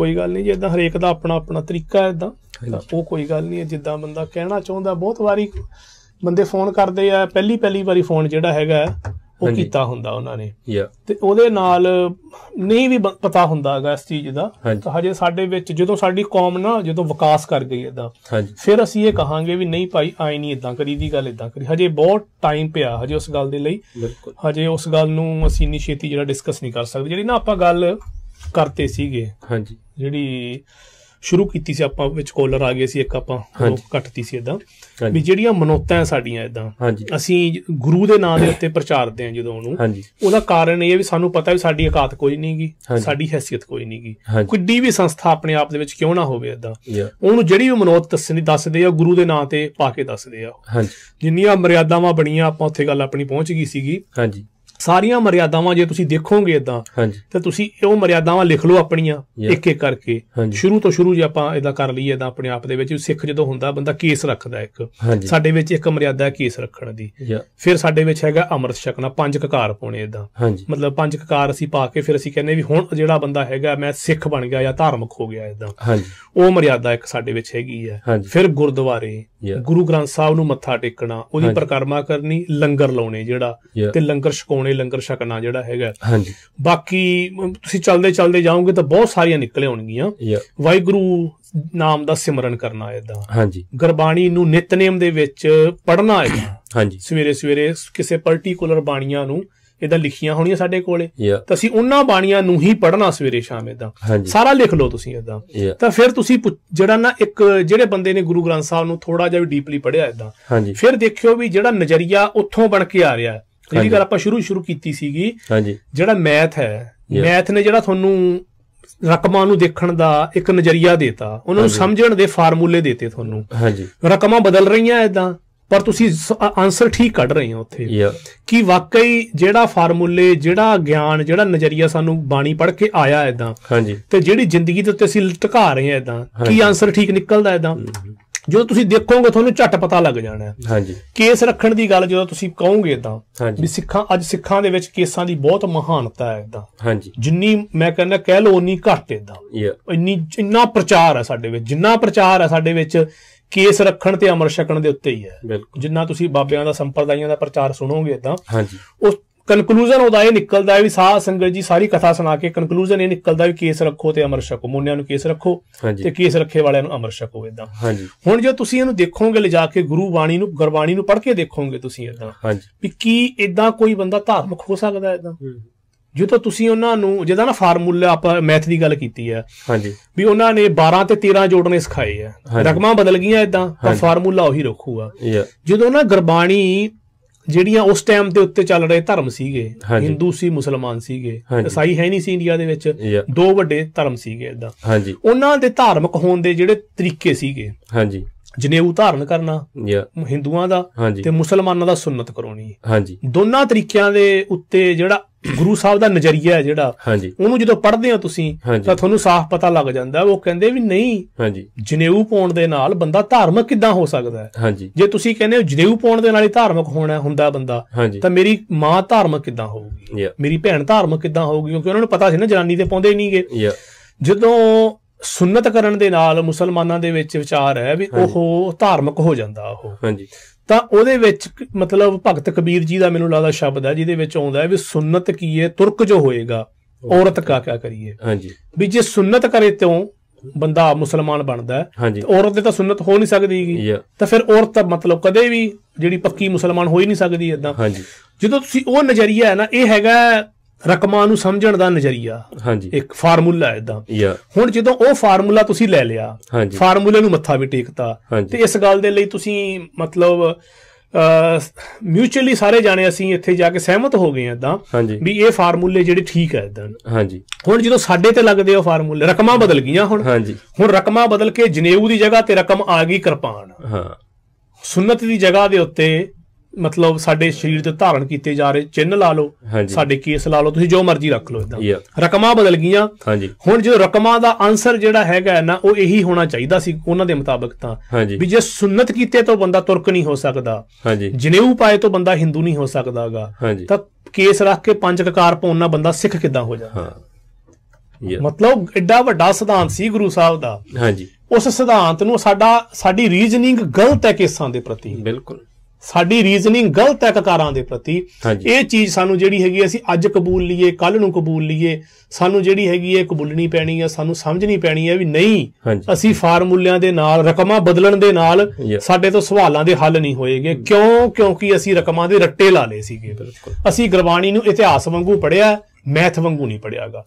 ਕੋਈ ਗੱਲ ਨਹੀਂ ਜਿੱਦਾਂ ਹਰੇਕ ਦਾ ਆਪਣਾ ਆਪਣਾ ਤਰੀਕਾ ਹੈ ਇਦਾਂ ਉਹ ਕੋਈ ਗੱਲ ਨਹੀਂ ਹੈ ਜਿੱਦਾਂ ਬੰਦਾ ਕਹਿਣਾ ਚਾਹੁੰਦਾ ਬਹੁਤ ਵਾਰੀ ਬੰਦੇ ਫੋਨ ਕਰਦੇ ਆ ਪਹਿਲੀ ਪਹਿਲੀ ਵਾਰੀ ਫੋਨ ਜਿਹੜਾ ਹੈਗਾ ਉਹ ਕੀਤਾ ਹੁੰਦਾ ਉਹਨਾਂ ਨੇ ਤੇ ਉਹਦੇ ਨਾਲ ਨਹੀਂ ਵੀ ਪਤਾ ਹੁੰਦਾ ਹੈਗਾ ਇਸ ਚੀਜ਼ ਦਾ ਤਾਂ ਹਜੇ ਸਾਡੇ ਵਿੱਚ ਜਦੋਂ ਸਾਡੀ ਕੌਮ ਨਾ ਜਦੋਂ ਵਿਕਾਸ ਕਰ ਗਈ ਇਦਾਂ ਫਿਰ ਅਸੀਂ ਇਹ ਕਹਾਂਗੇ ਵੀ ਨਹੀਂ ਭਾਈ ਆਈ ਨਹੀਂ ਇਦਾਂ ਕਰੀ ਦੀ ਗੱਲ ਇਦਾਂ ਕਰੀ ਹਜੇ ਬਹੁਤ ਟਾਈਮ ਪਿਆ ਹਜੇ ਉਸ ਗੱਲ ਦੇ ਲਈ ਹਜੇ ਉਸ ਗੱਲ ਨੂੰ ਅਸੀਂ ਨਹੀਂ ਛੇਤੀ ਜਿਹੜਾ ਡਿਸਕਸ ਨਹੀਂ ਕਰ ਸਕਦੇ ਜਿਹੜੀ ਨਾ ਆਪਾਂ ਗੱਲ ਕਰਤੇ ਸੀਗੇ ਹਾਂਜੀ ਜਿਹੜੀ ਸ਼ੁਰੂ ਕੀਤੀ ਸੀ ਆਪਾਂ ਵਿੱਚ ਕੋਲਰ ਆ ਗਏ ਸੀ ਇੱਕ ਆਪਾਂ ਉਹ ਕੱਟਤੀ ਸੀ ਇਦਾਂ ਵੀ ਜਿਹੜੀਆਂ ਮਨੋਤਾਂ ਸਾਡੀਆਂ ਇਦਾਂ ਅਸੀਂ ਗੁਰੂ ਦੇ ਨਾਂ ਦੇ ਉੱਤੇ ਪ੍ਰਚਾਰਦੇ ਆ ਜਦੋਂ ਉਹਨੂੰ ਉਹਦਾ ਕਾਰਨ ਇਹ ਵੀ ਸਾਨੂੰ ਪਤਾ ਵੀ ਸਾਡੀ ਔਕਾਤ ਕੋਈ ਨਹੀਂਗੀ ਸਾਡੀ ਹیثیت ਕੋਈ ਨਹੀਂਗੀ ਕਿੱਡੀ ਵੀ ਸੰਸਥਾ ਆਪਣੇ ਆਪ ਦੇ ਵਿੱਚ ਕਿਉਂ ਨਾ ਹੋਵੇ ਇਦਾਂ ਉਹਨੂੰ ਜਿਹੜੀ ਵੀ ਮਨੋਤ ਦੱਸਣੀ ਦੱਸਦੇ ਆ ਗੁਰੂ ਦੇ ਨਾਂ ਤੇ ਪਾ ਕੇ ਦੱਸਦੇ ਆ ਹਾਂਜੀ ਜਿੰਨੀਆਂ ਮਰਿਆਦਾਵਾਂ ਬਣੀਆਂ ਆਪਾਂ ਉੱਥੇ ਗੱਲ ਆਪਣੀ ਪਹੁੰਚ ਗਈ ਸੀਗੀ ਹਾਂਜੀ ਸਾਰੀਆਂ ਮਰਿਆਦਾਵਾਂ ਜੇ ਤੁਸੀਂ ਦੇਖੋਗੇ ਇਦਾਂ ਤੇ ਤੁਸੀਂ ਉਹ ਮਰਿਆਦਾਵਾਂ ਲਿਖ ਲਓ ਆਪਣੀਆਂ ਇੱਕ ਇੱਕ ਕਰਕੇ ਸ਼ੁਰੂ ਤੋਂ ਸ਼ੁਰੂ ਜੇ ਆਪਾਂ ਇਦਾਂ ਕਰ ਲਈਏ ਇਦਾਂ ਆਪਣੇ ਆਪ ਦੇ ਵਿੱਚ ਸਿੱਖ ਜਦੋਂ ਹੁੰਦਾ ਬੰਦਾ ਕੇਸ ਰੱਖਦਾ ਇੱਕ ਸਾਡੇ ਵਿੱਚ ਇੱਕ ਮਰਿਆਦਾ ਹੈ ਕੇਸ ਰੱਖਣ ਦੀ ਫਿਰ ਸਾਡੇ ਵਿੱਚ ਹੈਗਾ ਅਮਰਤ ਛਕਣਾ ਪੰਜ ਕਕਾਰ ਪਾਉਣੇ ਇਦਾਂ ਮਤਲਬ ਪੰਜ ਕਕਾਰ ਅਸੀਂ ਪਾ ਕੇ ਫਿਰ ਅਸੀਂ ਕਹਿੰਦੇ ਵੀ ਹੁਣ ਜਿਹੜਾ ਬੰਦਾ ਹੈਗਾ ਮੈਂ ਸਿੱਖ ਬਣ ਗਿਆ ਜਾਂ ਧਾਰਮਿਕ ਹੋ ਗਿਆ ਇਦਾਂ ਉਹ ਮਰਿਆਦਾ ਇੱਕ ਸਾਡੇ ਵਿੱਚ ਹੈਗੀ ਹੈ ਫਿਰ ਗੁਰਦੁਆਰੇ ਗੁਰੂ ਗ੍ਰੰਥ ਸਾਹਿਬ ਨੂੰ ਮੱਥਾ ਟੇਕਣਾ ਉਹਦੀ ਪ੍ਰਕਰਮਾ ਕਰਨੀ ਲੰਗਰ ਲਾਉਣੇ ਜਿਹੜਾ ਤੇ ਲੰਗਰ ਛਕਾਉਣੇ ਇਹ ਲੰਗਰ ਛਕਣਾ ਜਿਹੜਾ ਹੈਗਾ ਹਾਂਜੀ ਬਾਕੀ ਤੁਸੀਂ ਚੱਲਦੇ ਚੱਲਦੇ ਜਾਓਗੇ ਤਾਂ ਬਹੁਤ ਸਾਰੀਆਂ ਨਿਕਲੇ ਆਉਣਗੀਆਂ ਵਾਹਿਗੁਰੂ ਨਾਮ ਦਾ ਸਿਮਰਨ ਕਰਨਾ ਇਦਾਂ ਹਾਂਜੀ ਗੁਰਬਾਣੀ ਨੂੰ ਨਿਤਨੇਮ ਦੇ ਵਿੱਚ ਪੜਨਾ ਹੈ ਹਾਂਜੀ ਸਵੇਰੇ ਸਵੇਰੇ ਕਿਸੇ ਪਾਰਟਿਕੂਲਰ ਬਾਣੀਆਂ ਨੂੰ ਇਹਦਾ ਲਿਖੀਆਂ ਹੋਣੀਆਂ ਸਾਡੇ ਕੋਲੇ ਤਾਂ ਅਸੀਂ ਉਹਨਾਂ ਬਾਣੀਆਂ ਨੂੰ ਹੀ ਪੜਨਾ ਸਵੇਰੇ ਸ਼ਾਮ ਇਹਦਾ ਸਾਰਾ ਲਿਖ ਲਓ ਤੁਸੀਂ ਇਹਦਾ ਤਾਂ ਫਿਰ ਤੁਸੀਂ ਜਿਹੜਾ ਨਾ ਇੱਕ ਜਿਹੜੇ ਬੰਦੇ ਨੇ ਗੁਰੂ ਗ੍ਰੰਥ ਸਾਹਿਬ ਨੂੰ ਥੋੜਾ ਜਿਹਾ ਵੀ ਡੀਪਲੀ ਪੜਿਆ ਇਹਦਾ ਫਿਰ ਦੇਖਿਓ ਵੀ ਜਿਹੜਾ ਨਜ਼ਰੀਆ ਉੱਥੋਂ ਬਣ ਕੇ ਆ ਰਿਹਾ ਹੈ ਜਿਹੜੀ ਗੱਲ ਆਪਾਂ ਸ਼ੁਰੂ ਸ਼ੁਰੂ ਕੀਤੀ ਸੀਗੀ ਹਾਂਜੀ ਜਿਹੜਾ ਮੈਥ ਹੈ ਮੈਥ ਨੇ ਜਿਹੜਾ ਤੁਹਾਨੂੰ ਰਕਮਾਂ ਨੂੰ ਦੇਖਣ ਦਾ ਇੱਕ ਨਜ਼ਰੀਆ ਦਿੱਤਾ ਉਹਨਾਂ ਨੂੰ ਸਮਝਣ ਦੇ ਫਾਰਮੂਲੇ ਦਿੱਤੇ ਤੁਹਾਨੂੰ ਹਾਂਜੀ ਰਕਮਾਂ ਬਦਲ ਰਹੀਆਂ ਐਦਾਂ ਪਰ ਤੁਸੀਂ ਆਨਸਰ ਠੀਕ ਕੱਢ ਰਹੇ ਹੋ ਉੱਥੇ ਕਿ ਵਾਕਈ ਜਿਹੜਾ ਫਾਰਮੂਲੇ ਜਿਹੜਾ ਗਿਆਨ ਜਿਹੜਾ ਨਜ਼ਰੀਆ ਸਾਨੂੰ ਬਾਣੀ ਪੜ੍ਹ ਕੇ ਆਇਆ ਐਦਾਂ ਤੇ ਜਿਹੜੀ ਜ਼ਿੰਦਗੀ ਦੇ ਉੱਤੇ ਅਸੀਂ ਲਟਕਾ ਰਹੇ ਐਦਾਂ ਕੀ ਆਨਸਰ ਠੀਕ ਨਿਕਲਦਾ ਐਦਾਂ ਜਦੋਂ ਤੁਸੀਂ ਦੇਖੋਗੇ ਤੁਹਾਨੂੰ ਝੱਟ ਪਤਾ ਲੱਗ ਜਾਣਾ ਹੈ ਹਾਂਜੀ ਕੇਸ ਰੱਖਣ ਦੀ ਗੱਲ ਜਦੋਂ ਤੁਸੀਂ ਕਹੋਗੇ ਤਾਂ ਵੀ ਸਿੱਖਾਂ ਅੱਜ ਸਿੱਖਾਂ ਦੇ ਵਿੱਚ ਕੇਸਾਂ ਦੀ ਬਹੁਤ ਮਹਾਨਤਾ ਹੈ ਇਦਾਂ ਹਾਂਜੀ ਜਿੰਨੀ ਮੈਂ ਕਹਿੰਦਾ ਕਹਿ ਲੋ ਉਨੀ ਘੱਟ ਇਦਾਂ ਇੰਨੀ ਇੰਨਾ ਪ੍ਰਚਾਰ ਹੈ ਸਾਡੇ ਵਿੱਚ ਜਿੰਨਾ ਪ੍ਰਚਾਰ ਹੈ ਸਾਡੇ ਵਿੱਚ ਕੇਸ ਰੱਖਣ ਤੇ ਅਮਰ ਛਕਣ ਦੇ ਉੱਤੇ ਹੀ ਹੈ ਜਿੰਨਾ ਤੁਸੀਂ ਬਾਬਿਆਂ ਦਾ ਸੰਪਰਦਾਇਆਂ ਦਾ ਪ੍ਰਚਾਰ ਸੁਣੋਗੇ ਤਾਂ ਹਾਂਜੀ ਉਸ ਕਨਕਲੂਜਨ ਉਹਦਾ ਇਹ ਨਿਕਲਦਾ ਹੈ ਵੀ ਸਾਹ ਸੰਗਤ ਜੀ ਸਾਰੀ ਕਥਾ ਸੁਣਾ ਕੇ ਕਨਕਲੂਜਨ ਇਹ ਨਿਕਲਦਾ ਵੀ ਕੇਸ ਰੱਖੋ ਤੇ ਅਮਰ ਸ਼ਕੋ ਮੁੰਨਿਆਂ ਨੂੰ ਕੇਸ ਰੱਖੋ ਤੇ ਕੇਸ ਰੱਖੇ ਵਾਲਿਆਂ ਨੂੰ ਅਮਰ ਸ਼ਕੋ ਇਦਾਂ ਹਾਂਜੀ ਹੁਣ ਜੇ ਤੁਸੀਂ ਇਹਨੂੰ ਦੇਖੋਗੇ ਲਿਜਾ ਕੇ ਗੁਰੂ ਬਾਣੀ ਨੂੰ ਗੁਰਬਾਣੀ ਨੂੰ ਪੜ੍ਹ ਕੇ ਦੇਖੋਗੇ ਤੁਸੀਂ ਇਦਾਂ ਹਾਂਜੀ ਵੀ ਕੀ ਇਦਾਂ ਕੋਈ ਬੰਦਾ ਧਾਰਮਿਕ ਹੋ ਸਕਦਾ ਇਦਾਂ ਜੋ ਤਾਂ ਤੁਸੀਂ ਉਹਨਾਂ ਨੂੰ ਜਿਹਦਾ ਨਾ ਫਾਰਮੂਲਾ ਆਪਾਂ ਮੈਥ ਦੀ ਗੱਲ ਕੀਤੀ ਹੈ ਹਾਂਜੀ ਵੀ ਉਹਨਾਂ ਨੇ 12 ਤੇ 13 ਜੋੜਨੇ ਸਿਖਾਏ ਆ ਰਕਮਾਂ ਬਦਲ ਗਈਆਂ ਇਦਾਂ ਤਾਂ ਫਾਰਮੂਲਾ ਉਹੀ ਰੱਖੂਗਾ ਜਦੋਂ ਨਾ ਗੁਰਬਾਣੀ ਜਿਹੜੀਆਂ ਉਸ ਟਾਈਮ ਦੇ ਉੱਤੇ ਚੱਲ ਰਹੇ ਧਰਮ ਸੀਗੇ ਹਿੰਦੂ ਸੀ ਮੁਸਲਮਾਨ ਸੀਗੇ ਈਸਾਈ ਹੈ ਨਹੀਂ ਸੀ ਇੰਡੀਆ ਦੇ ਵਿੱਚ ਦੋ ਵੱਡੇ ਧਰਮ ਸੀਗੇ ਇਦਾਂ ਹਾਂਜੀ ਉਹਨਾਂ ਦੇ ਧਾਰਮਿਕ ਹੋਣ ਦੇ ਜਿਹੜੇ ਤਰੀਕੇ ਸੀਗੇ ਹਾਂਜੀ ਜਨੇਊ ਧਾਰਨ ਕਰਨਾ ਹਿੰਦੂਆਂ ਦਾ ਤੇ ਮੁਸਲਮਾਨਾਂ ਦਾ ਸੁੰਨਤ ਕਰਾਉਣੀ ਹਾਂਜੀ ਦੋਨਾਂ ਤਰੀਕਿਆਂ ਦੇ ਉੱਤੇ ਜਿਹੜਾ ਗੁਰੂ ਸਾਹਿਬ ਦਾ ਨਜ਼ਰੀਆ ਹੈ ਜਿਹੜਾ ਉਹਨੂੰ ਜਦੋਂ ਪੜ੍ਹਦੇ ਹੋ ਤੁਸੀਂ ਤਾਂ ਤੁਹਾਨੂੰ ਸਾਫ਼ ਪਤਾ ਲੱਗ ਜਾਂਦਾ ਉਹ ਕਹਿੰਦੇ ਵੀ ਨਹੀਂ ਜਨੇਊ ਪਾਉਣ ਦੇ ਨਾਲ ਬੰਦਾ ਧਾਰਮਿਕ ਕਿੱਦਾਂ ਹੋ ਸਕਦਾ ਹੈ ਜੇ ਤੁਸੀਂ ਕਹਿੰਦੇ ਹੋ ਜਨੇਊ ਪਾਉਣ ਦੇ ਨਾਲ ਹੀ ਧਾਰਮਿਕ ਹੋਣਾ ਹੁੰਦਾ ਬੰਦਾ ਤਾਂ ਮੇਰੀ ਮਾਂ ਧਾਰਮਿਕ ਕਿੱਦਾਂ ਹੋਊਗੀ ਮੇਰੀ ਭੈਣ ਧਾਰਮਿਕ ਕਿੱਦਾਂ ਹੋਊਗੀ ਕਿਉਂਕਿ ਉਹਨਾਂ ਨੂੰ ਪਤਾ ਸੀ ਨਾ ਜਨਾਨੀ ਤੇ ਪਾਉਂਦੇ ਨਹੀਂਗੇ ਜਦੋਂ ਸੁਨਨਤ ਕਰਨ ਦੇ ਨਾਲ ਮੁਸਲਮਾਨਾਂ ਦੇ ਵਿੱਚ ਵਿਚਾਰ ਹੈ ਵੀ ਉਹ ਧਾਰਮਿਕ ਹੋ ਜਾਂਦਾ ਉਹ ਹਾਂਜੀ ਤਾਂ ਉਹਦੇ ਵਿੱਚ ਮਤਲਬ ਭਗਤ ਕਬੀਰ ਜੀ ਦਾ ਮੈਨੂੰ ਲੱਗਦਾ ਸ਼ਬਦ ਹੈ ਜਿਹਦੇ ਵਿੱਚ ਆਉਂਦਾ ਹੈ ਵੀ ਸੁਨਨਤ ਕੀਏ ਤੁਰਕ ਜੋ ਹੋਏਗਾ ਔਰਤ ਕਾ ਕਿਆ ਕਰੀਏ ਹਾਂਜੀ ਵੀ ਜੇ ਸੁਨਤ ਕਰੇ ਤੋਂ ਬੰਦਾ ਮੁਸਲਮਾਨ ਬਣਦਾ ਤੇ ਔਰਤ ਦੇ ਤਾਂ ਸੁਨਤ ਹੋ ਨਹੀਂ ਸਕਦੀਗੀ ਤਾਂ ਫਿਰ ਔਰਤ ਦਾ ਮਤਲਬ ਕਦੇ ਵੀ ਜਿਹੜੀ ਪੱਕੀ ਮੁਸਲਮਾਨ ਹੋ ਹੀ ਨਹੀਂ ਸਕਦੀ ਇਦਾਂ ਹਾਂਜੀ ਜਦੋਂ ਤੁਸੀਂ ਉਹ ਨਜ਼ਰੀਆ ਹੈ ਨਾ ਇਹ ਹੈਗਾ ਰਕਮਾਂ ਨੂੰ ਸਮਝਣ ਦਾ ਨਜ਼ਰੀਆ ਹਾਂਜੀ ਇੱਕ ਫਾਰਮੂਲਾ ਇਦਾਂ ਹੁਣ ਜਦੋਂ ਉਹ ਫਾਰਮੂਲਾ ਤੁਸੀਂ ਲੈ ਲਿਆ ਫਾਰਮੂਲੇ ਨੂੰ ਮੱਥਾ ਵੀ ਟੇਕਤਾ ਤੇ ਇਸ ਗੱਲ ਦੇ ਲਈ ਤੁਸੀਂ ਮਤਲਬ ਮਿਊਚੁਅਲੀ ਸਾਰੇ ਜਾਣੇ ਅਸੀਂ ਇੱਥੇ ਜਾ ਕੇ ਸਹਿਮਤ ਹੋ ਗਏ ਇਦਾਂ ਵੀ ਇਹ ਫਾਰਮੂਲੇ ਜਿਹੜੇ ਠੀਕ ਆ ਇਦਾਂ ਹਾਂਜੀ ਹੁਣ ਜਦੋਂ ਸਾਡੇ ਤੇ ਲੱਗਦੇ ਉਹ ਫਾਰਮੂਲੇ ਰਕਮਾਂ ਬਦਲ ਗਈਆਂ ਹੁਣ ਹਾਂਜੀ ਹੁਣ ਰਕਮਾਂ ਬਦਲ ਕੇ ਜਨੇਊ ਦੀ ਜਗ੍ਹਾ ਤੇ ਰਕਮ ਆ ਗਈ ਕਿਰਪਾਨ ਹਾਂ ਸੁਨਨਤ ਦੀ ਜਗ੍ਹਾ ਦੇ ਉੱਤੇ ਮਤਲਬ ਸਾਡੇ ਸਰੀਰ ਤੇ ਧਾਰਨ ਕੀਤੇ ਜਾ ਰਹੇ ਚਿੰਨ ਲਾ ਲਓ ਸਾਡੇ ਕੇਸ ਲਾ ਲਓ ਤੁਸੀਂ ਜੋ ਮਰਜ਼ੀ ਰੱਖ ਲਓ ਇਦਾਂ ਰਕਮਾਂ ਬਦਲ ਗਈਆਂ ਹੁਣ ਜਦੋਂ ਰਕਮਾਂ ਦਾ ਆਨਸਰ ਜਿਹੜਾ ਹੈਗਾ ਨਾ ਉਹ ਇਹੀ ਹੋਣਾ ਚਾਹੀਦਾ ਸੀ ਉਹਨਾਂ ਦੇ ਮੁਤਾਬਕ ਤਾਂ ਵੀ ਜੇ ਸੁਨਨਤ ਕੀਤੇ ਤੋਂ ਬੰਦਾ ਤੁਰਕ ਨਹੀਂ ਹੋ ਸਕਦਾ ਜਨੇਊ ਪਾਏ ਤੋਂ ਬੰਦਾ ਹਿੰਦੂ ਨਹੀਂ ਹੋ ਸਕਦਾਗਾ ਤਾਂ ਕੇਸ ਰੱਖ ਕੇ ਪੰਜ ਕਕਾਰ ਪਾਉਣਾ ਬੰਦਾ ਸਿੱਖ ਕਿੱਦਾਂ ਹੋ ਜਾਂਦਾ ਮਤਲਬ ਐਡਾ ਵੱਡਾ ਸਿਧਾਂਤ ਸੀ ਗੁਰੂ ਸਾਹਿਬ ਦਾ ਹਾਂਜੀ ਉਸ ਸਿਧਾਂਤ ਨੂੰ ਸਾਡਾ ਸਾਡੀ ਰੀਜਨਿੰਗ ਗਲਤ ਹੈ ਕੇਸਾਂ ਦੇ ਪ੍ਰਤੀ ਬਿਲਕੁਲ ਸਾਡੀ ਰੀਜ਼ਨਿੰਗ ਗਲਤ ਹੈ ਕਕਾਰਾਂ ਦੇ ਪ੍ਰਤੀ ਇਹ ਚੀਜ਼ ਸਾਨੂੰ ਜਿਹੜੀ ਹੈਗੀ ਅਸੀਂ ਅੱਜ ਕਬੂਲ ਲਈਏ ਕੱਲ ਨੂੰ ਕਬੂਲ ਲਈਏ ਸਾਨੂੰ ਜਿਹੜੀ ਹੈਗੀ ਹੈ ਕਬੂਲਣੀ ਪੈਣੀ ਹੈ ਸਾਨੂੰ ਸਮਝਣੀ ਪੈਣੀ ਹੈ ਵੀ ਨਹੀਂ ਅਸੀਂ ਫਾਰਮੂਲਿਆਂ ਦੇ ਨਾਲ ਰਕਮਾਂ ਬਦਲਣ ਦੇ ਨਾਲ ਸਾਡੇ ਤੋਂ ਸਵਾਲਾਂ ਦੇ ਹੱਲ ਨਹੀਂ ਹੋਏਗੇ ਕਿਉਂ ਕਿਉਂਕਿ ਅਸੀਂ ਰਕਮਾਂ ਦੇ ਰੱਟੇ ਲਾ ਲਏ ਸੀਗੇ ਅਸੀਂ ਗਰਵਾਣੀ ਨੂੰ ਇਤਿਹਾਸ ਵਾਂਗੂ ਪੜਿਆ ਮੈਥ ਵਾਂਗੂ ਨਹੀਂ ਪੜਿਆਗਾ